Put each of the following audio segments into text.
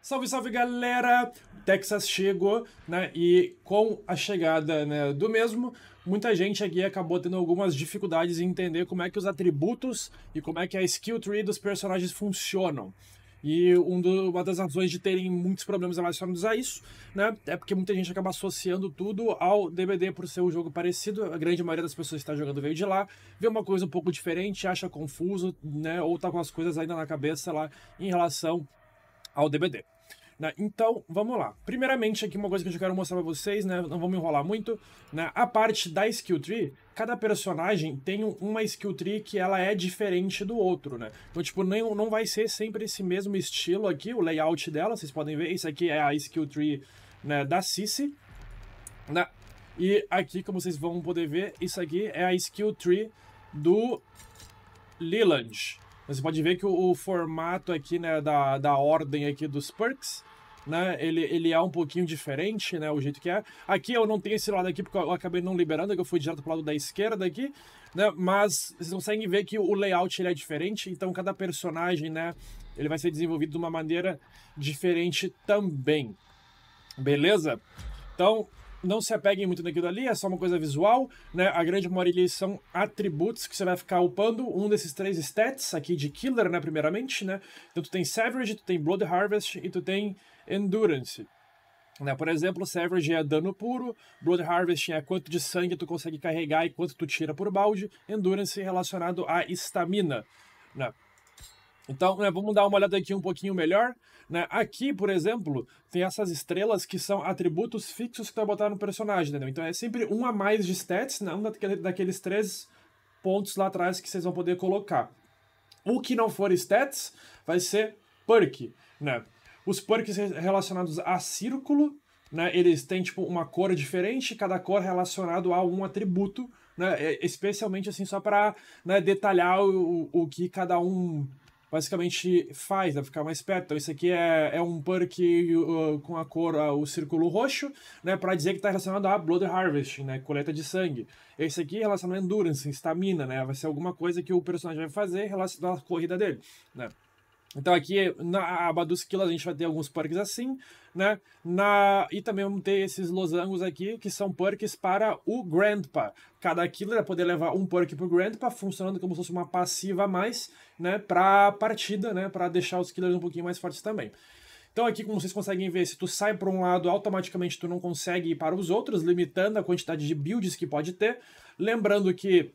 Salve, salve galera! Texas chegou, né? E com a chegada né, do mesmo, muita gente aqui acabou tendo algumas dificuldades em entender como é que os atributos e como é que a skill tree dos personagens funcionam. E um do, uma das razões de terem muitos problemas relacionados a isso, né? É porque muita gente acaba associando tudo ao DBD por ser um jogo parecido. A grande maioria das pessoas que está jogando veio de lá, vê uma coisa um pouco diferente, acha confuso, né? Ou tá com as coisas ainda na cabeça lá em relação ao DBD. Né? Então, vamos lá. Primeiramente, aqui uma coisa que eu quero mostrar pra vocês, né? Não vou me enrolar muito. Né? A parte da skill tree, cada personagem tem uma skill tree que ela é diferente do outro, né? Então, tipo, nem, não vai ser sempre esse mesmo estilo aqui, o layout dela. Vocês podem ver, isso aqui é a skill tree né, da Cici. Né? E aqui, como vocês vão poder ver, isso aqui é a skill tree do Leland. Você pode ver que o, o formato aqui, né, da, da ordem aqui dos perks, né, ele, ele é um pouquinho diferente, né, o jeito que é. Aqui eu não tenho esse lado aqui porque eu acabei não liberando, que eu fui direto pro lado da esquerda aqui, né, mas vocês conseguem ver que o layout ele é diferente, então cada personagem, né, ele vai ser desenvolvido de uma maneira diferente também. Beleza? Então, não se apeguem muito naquilo ali, é só uma coisa visual, né? A grande maioria são atributos que você vai ficar upando um desses três stats aqui de killer, né, primeiramente, né? Então tu tem Savage, tu tem Blood Harvest e tu tem Endurance. Né? Por exemplo, Savage é dano puro, Blood Harvest é quanto de sangue tu consegue carregar e quanto tu tira por balde, Endurance relacionado à estamina, né? Então, né, vamos dar uma olhada aqui um pouquinho melhor. Né? Aqui, por exemplo, tem essas estrelas que são atributos fixos que tu vai botar no personagem, entendeu? Então é sempre um a mais de stats, né? um daqueles três pontos lá atrás que vocês vão poder colocar. O que não for stats vai ser perk, né? Os perks relacionados a círculo, né? Eles têm, tipo, uma cor diferente, cada cor relacionado a um atributo, né? É, especialmente, assim, só para né, detalhar o, o que cada um basicamente faz, vai né? ficar mais perto. Então isso aqui é, é um perk uh, com a cor, uh, o círculo roxo, né, para dizer que está relacionado a Blood harvest, né, coleta de sangue. Esse aqui é relacionado a Endurance, estamina, né, vai ser alguma coisa que o personagem vai fazer relacionado à corrida dele, né. Então aqui na aba dos a gente vai ter alguns perks assim, né? Na, e também vamos ter esses losangos aqui, que são perks para o Grandpa. Cada killer vai poder levar um perk pro Grandpa, funcionando como se fosse uma passiva a mais, né? Pra partida, né? Pra deixar os killers um pouquinho mais fortes também. Então aqui, como vocês conseguem ver, se tu sai para um lado, automaticamente tu não consegue ir para os outros, limitando a quantidade de builds que pode ter. Lembrando que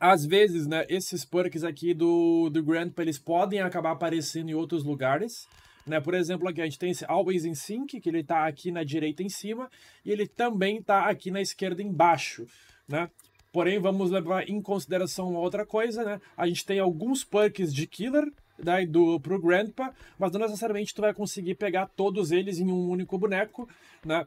às vezes, né, esses perks aqui do, do Grant, eles podem acabar aparecendo em outros lugares. Né? Por exemplo, aqui a gente tem esse Always in Sync, que ele está aqui na direita em cima, e ele também está aqui na esquerda embaixo. Né? Porém, vamos levar em consideração uma outra coisa, né? A gente tem alguns perks de killer, daí né, do pro Grandpa, mas não necessariamente tu vai conseguir pegar todos eles em um único boneco, né?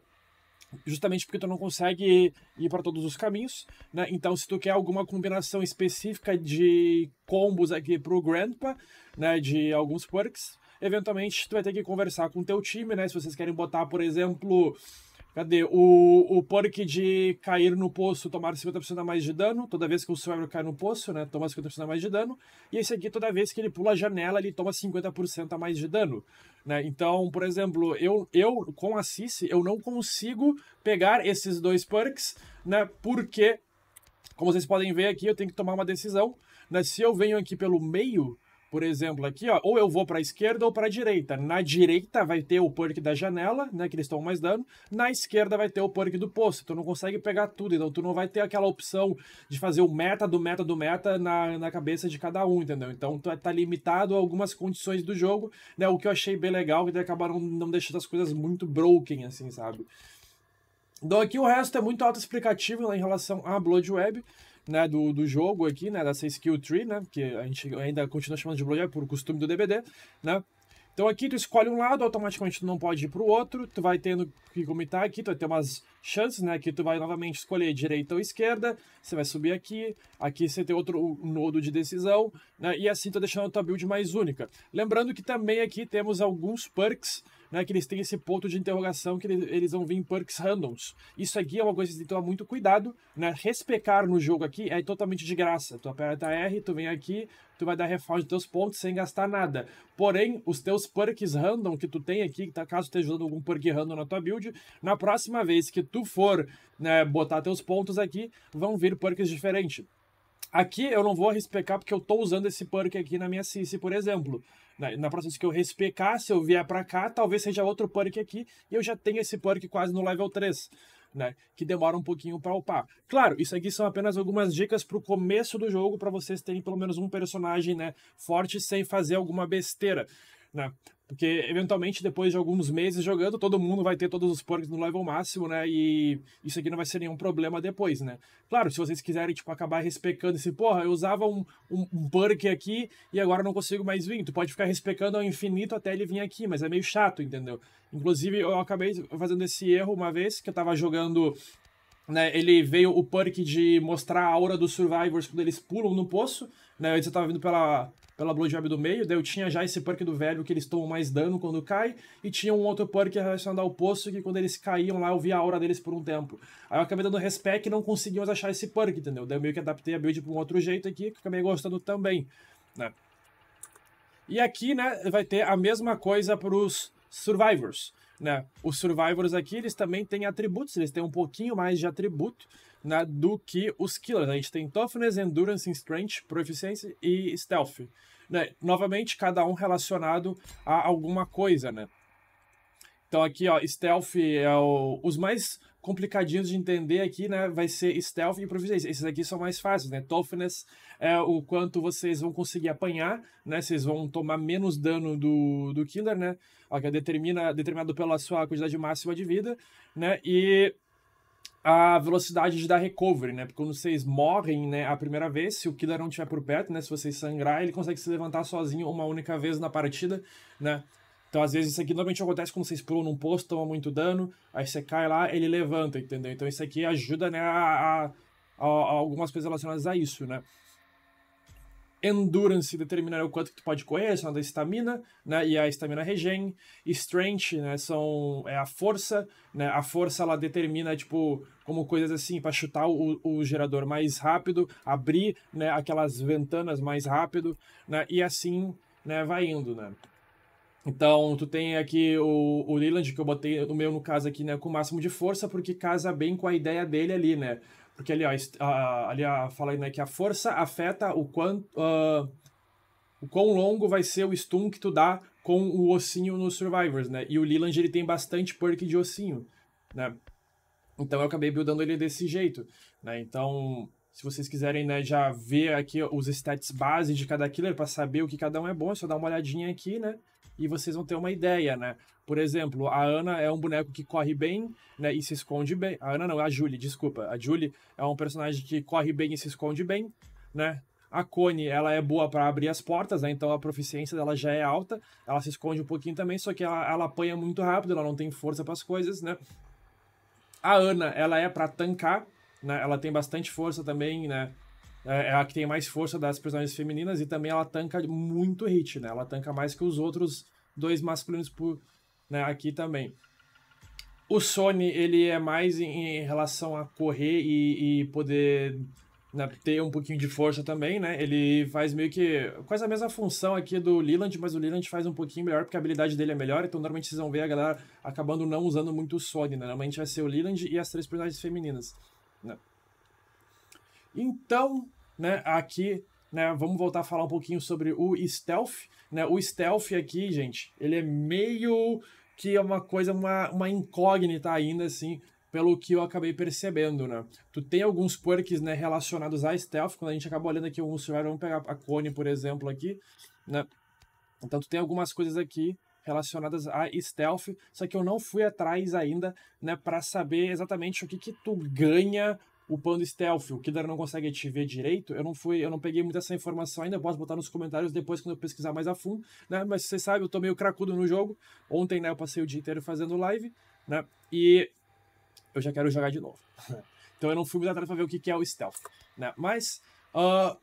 justamente porque tu não consegue ir para todos os caminhos, né? Então, se tu quer alguma combinação específica de combos aqui pro Grandpa, né, de alguns perks, eventualmente tu vai ter que conversar com o teu time, né? Se vocês querem botar, por exemplo, Cadê? O, o perk de cair no poço, tomar 50% a mais de dano. Toda vez que o survivor cai no poço, né? Toma 50% a mais de dano. E esse aqui, toda vez que ele pula a janela, ele toma 50% a mais de dano. Né? Então, por exemplo, eu, eu com a Cici, eu não consigo pegar esses dois perks, né? Porque, como vocês podem ver aqui, eu tenho que tomar uma decisão. Né? Se eu venho aqui pelo meio, por exemplo, aqui, ó, ou eu vou para a esquerda ou para a direita. Na direita vai ter o perk da janela, né, que eles estão mais dando Na esquerda vai ter o perk do poço. Tu não consegue pegar tudo, então tu não vai ter aquela opção de fazer o meta do meta do meta na, na cabeça de cada um, entendeu? Então tu tá, tá limitado a algumas condições do jogo, né, o que eu achei bem legal, que acabaram não deixando as coisas muito broken, assim, sabe? Então aqui o resto é muito autoexplicativo né, em relação à Blood Web né, do, do jogo aqui, né, dessa skill tree, né, que a gente ainda continua chamando de blogueiro por costume do DBD, né, então aqui tu escolhe um lado, automaticamente tu não pode ir pro outro, tu vai tendo que comitar aqui, tu vai ter umas chances, né? que tu vai novamente escolher direita ou esquerda, você vai subir aqui, aqui você tem outro nodo de decisão, né? E assim tu tá deixando a tua build mais única. Lembrando que também aqui temos alguns perks né, que eles têm esse ponto de interrogação que eles, vão vir em perks randoms. Isso aqui é uma coisa que tem que tomar muito cuidado, né? Respecar no jogo aqui é totalmente de graça. Tu aperta R, tu vem aqui, tu vai dar refound dos teus pontos sem gastar nada. Porém, os teus perks random que tu tem aqui, tá? caso esteja usando algum perk random na tua build, na próxima vez que tu for né, botar teus pontos aqui, vão vir perks diferentes. Aqui eu não vou respecar porque eu estou usando esse perk aqui na minha CICE, por exemplo. Na, na próxima que eu respecar, se eu vier para cá, talvez seja outro perk aqui e eu já tenho esse perk quase no level 3. Né, que demora um pouquinho para upar. Claro, isso aqui são apenas algumas dicas para o começo do jogo, para vocês terem pelo menos um personagem né, forte sem fazer alguma besteira. Né? Porque, eventualmente, depois de alguns meses jogando, todo mundo vai ter todos os porgs no level máximo, né? E isso aqui não vai ser nenhum problema depois, né? Claro, se vocês quiserem, tipo, acabar respecando esse, porra, eu usava um, um, um perk aqui e agora não consigo mais vir. Tu pode ficar respecando ao infinito até ele vir aqui, mas é meio chato, entendeu? Inclusive, eu acabei fazendo esse erro uma vez que eu tava jogando né, ele veio o perk de mostrar a aura dos Survivors quando eles pulam no poço. Né, antes eu tava vindo pela, pela Web do meio, daí eu tinha já esse perk do velho que eles tomam mais dano quando cai, e tinha um outro perk relacionado ao poço que quando eles caíam lá eu via a aura deles por um tempo. Aí eu acabei dando respec e não consegui mais achar esse perk, entendeu? Daí eu meio que adaptei a build pra um outro jeito aqui, que acabei gostando também, né. E aqui, né, vai ter a mesma coisa pros Survivors. Né? Os Survivors aqui, eles também têm atributos, eles têm um pouquinho mais de atributo né, do que os Killers. A gente tem Toughness, Endurance, Strength, Proficiency e Stealth. Né? Novamente, cada um relacionado a alguma coisa, né? Então aqui, ó, Stealth é o... Os mais complicadinhos de entender aqui, né? Vai ser stealth e improvisation. Esses aqui são mais fáceis, né? Toughness é o quanto vocês vão conseguir apanhar, né? Vocês vão tomar menos dano do, do killer, né? Que determina, determinado pela sua quantidade máxima de vida, né? E a velocidade da recovery, né? Porque quando vocês morrem, né, a primeira vez, se o killer não estiver por perto, né, se vocês sangrar, ele consegue se levantar sozinho uma única vez na partida, né? Então, às vezes, isso aqui normalmente acontece quando você pulam num posto, toma muito dano, aí você cai lá, ele levanta, entendeu? Então, isso aqui ajuda, né, a, a, a algumas coisas relacionadas a isso, né? Endurance determina o quanto que tu pode correr, são é da estamina, né, e a estamina regen. Strength, né, são, é a força, né, a força ela determina, tipo, como coisas assim, para chutar o, o gerador mais rápido, abrir, né, aquelas ventanas mais rápido, né, e assim, né, vai indo, né. Então, tu tem aqui o, o Leland, que eu botei no meu, no caso aqui, né, com o máximo de força, porque casa bem com a ideia dele ali, né? Porque ali, ó, a, ali a, fala aí, né, que a força afeta o quanto. Uh, ah, o quão longo vai ser o stun que tu dá com o ossinho nos Survivors, né? E o Leland, ele tem bastante perk de ossinho, né? Então eu acabei buildando ele desse jeito, né? Então, se vocês quiserem né, já ver aqui os stats base de cada killer para saber o que cada um é bom, é só dar uma olhadinha aqui, né? e vocês vão ter uma ideia, né? Por exemplo, a Ana é um boneco que corre bem né, e se esconde bem. A Ana não, a Julie, desculpa. A Julie é um personagem que corre bem e se esconde bem, né? A Cone, ela é boa para abrir as portas, né? Então a proficiência dela já é alta. Ela se esconde um pouquinho também, só que ela, ela apanha muito rápido, ela não tem força para as coisas, né? A Ana, ela é para tancar, né? Ela tem bastante força também, né? É, é, a que tem mais força das personagens femininas e também ela tanca muito hit, né? Ela tanca mais que os outros dois masculinos por, né, aqui também. O Sony, ele é mais em, relação a correr e, e poder né, ter um pouquinho de força também, né? Ele faz meio que quase a mesma função aqui do Leland, mas o Leland faz um pouquinho melhor porque a habilidade dele é melhor, então normalmente vocês vão ver a galera acabando não usando muito o Sony, né? Normalmente vai ser o Leland e as três personagens femininas, né? Então, né, aqui, né, vamos voltar a falar um pouquinho sobre o stealth, né? O stealth aqui, gente, ele é meio que é uma coisa, uma, uma incógnita ainda, assim, pelo que eu acabei percebendo, né? Tu tem alguns perks, né, relacionados a stealth, quando a gente acaba olhando aqui um vamos pegar a Cone, por exemplo, aqui, né? Então tu tem algumas coisas aqui relacionadas a stealth, só que eu não fui atrás ainda, né, para saber exatamente o que que tu ganha o plano stealth, o Killer não consegue te ver direito, eu não fui, eu não peguei muita essa informação ainda, posso botar nos comentários depois quando eu pesquisar mais a fundo, né? Mas você sabe, eu tô meio cracudo no jogo. Ontem, né, eu passei o dia inteiro fazendo live, né? E eu já quero jogar de novo. então eu não fui muito atrás pra ver o que, que é o stealth, né? Mas, uh,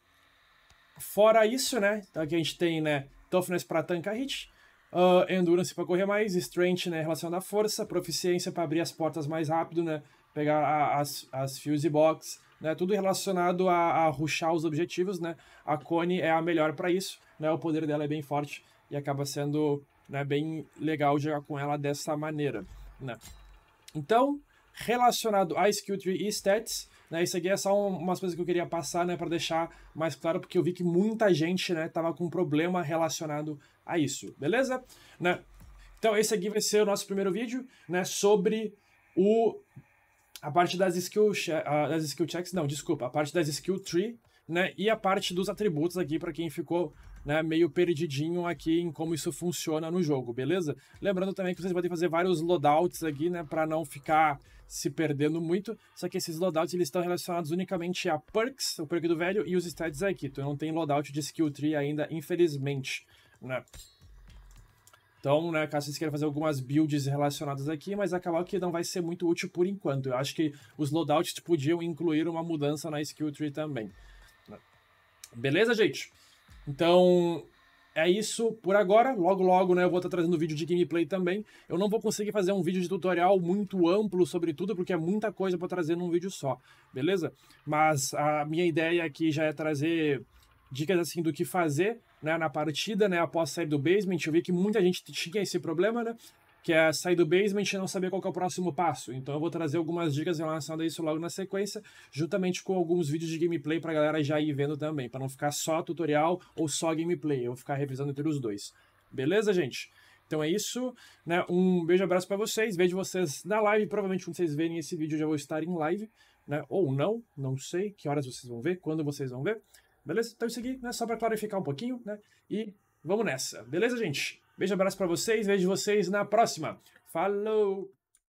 fora isso, né? Aqui a gente tem, né, toughness pra tanca hit, uh, endurance pra correr mais, strength, né, relação à força, proficiência pra abrir as portas mais rápido, né? pegar as, as fuse box, né? Tudo relacionado a, a ruxar os objetivos, né? A Cone é a melhor para isso, né? O poder dela é bem forte e acaba sendo né, bem legal jogar com ela dessa maneira, né? Então, relacionado a skill tree e stats, né? Isso aqui é só um, umas coisas que eu queria passar, né, para deixar mais claro, porque eu vi que muita gente, né, tava com problema relacionado a isso, beleza? Né? Então, esse aqui vai ser o nosso primeiro vídeo, né, sobre o a parte das skill, das skill checks, não, desculpa, a parte das skill tree, né, e a parte dos atributos aqui para quem ficou né, meio perdidinho aqui em como isso funciona no jogo, beleza? Lembrando também que vocês podem fazer vários loadouts aqui, né, para não ficar se perdendo muito, só que esses loadouts eles estão relacionados unicamente a perks, o perk do velho e os stats aqui, tu não tem loadout de skill tree ainda, infelizmente, né? Então, né, caso vocês queiram fazer algumas builds relacionadas aqui, mas acabar que não vai ser muito útil por enquanto. Eu acho que os loadouts podiam incluir uma mudança na skill tree também. Beleza, gente? Então, é isso por agora. Logo, logo, né, eu vou estar trazendo vídeo de gameplay também. Eu não vou conseguir fazer um vídeo de tutorial muito amplo sobre tudo, porque é muita coisa para trazer num vídeo só, beleza? Mas a minha ideia aqui já é trazer dicas assim do que fazer né, na partida, né, após sair do basement. Eu vi que muita gente tinha esse problema, né? Que é sair do basement e não saber qual é o próximo passo. Então eu vou trazer algumas dicas relacionadas a isso logo na sequência, juntamente com alguns vídeos de gameplay pra galera já ir vendo também, para não ficar só tutorial ou só gameplay. Eu vou ficar revisando entre os dois. Beleza, gente? Então é isso, né? Um beijo e abraço para vocês. Vejo vocês na live. Provavelmente quando vocês verem esse vídeo eu já vou estar em live, né? Ou não, não sei que horas vocês vão ver, quando vocês vão ver. Beleza? Então é isso aqui, né? Só para clarificar um pouquinho, né? E vamos nessa. Beleza, gente? Beijo, abraço para vocês. Vejo vocês na próxima. Falou!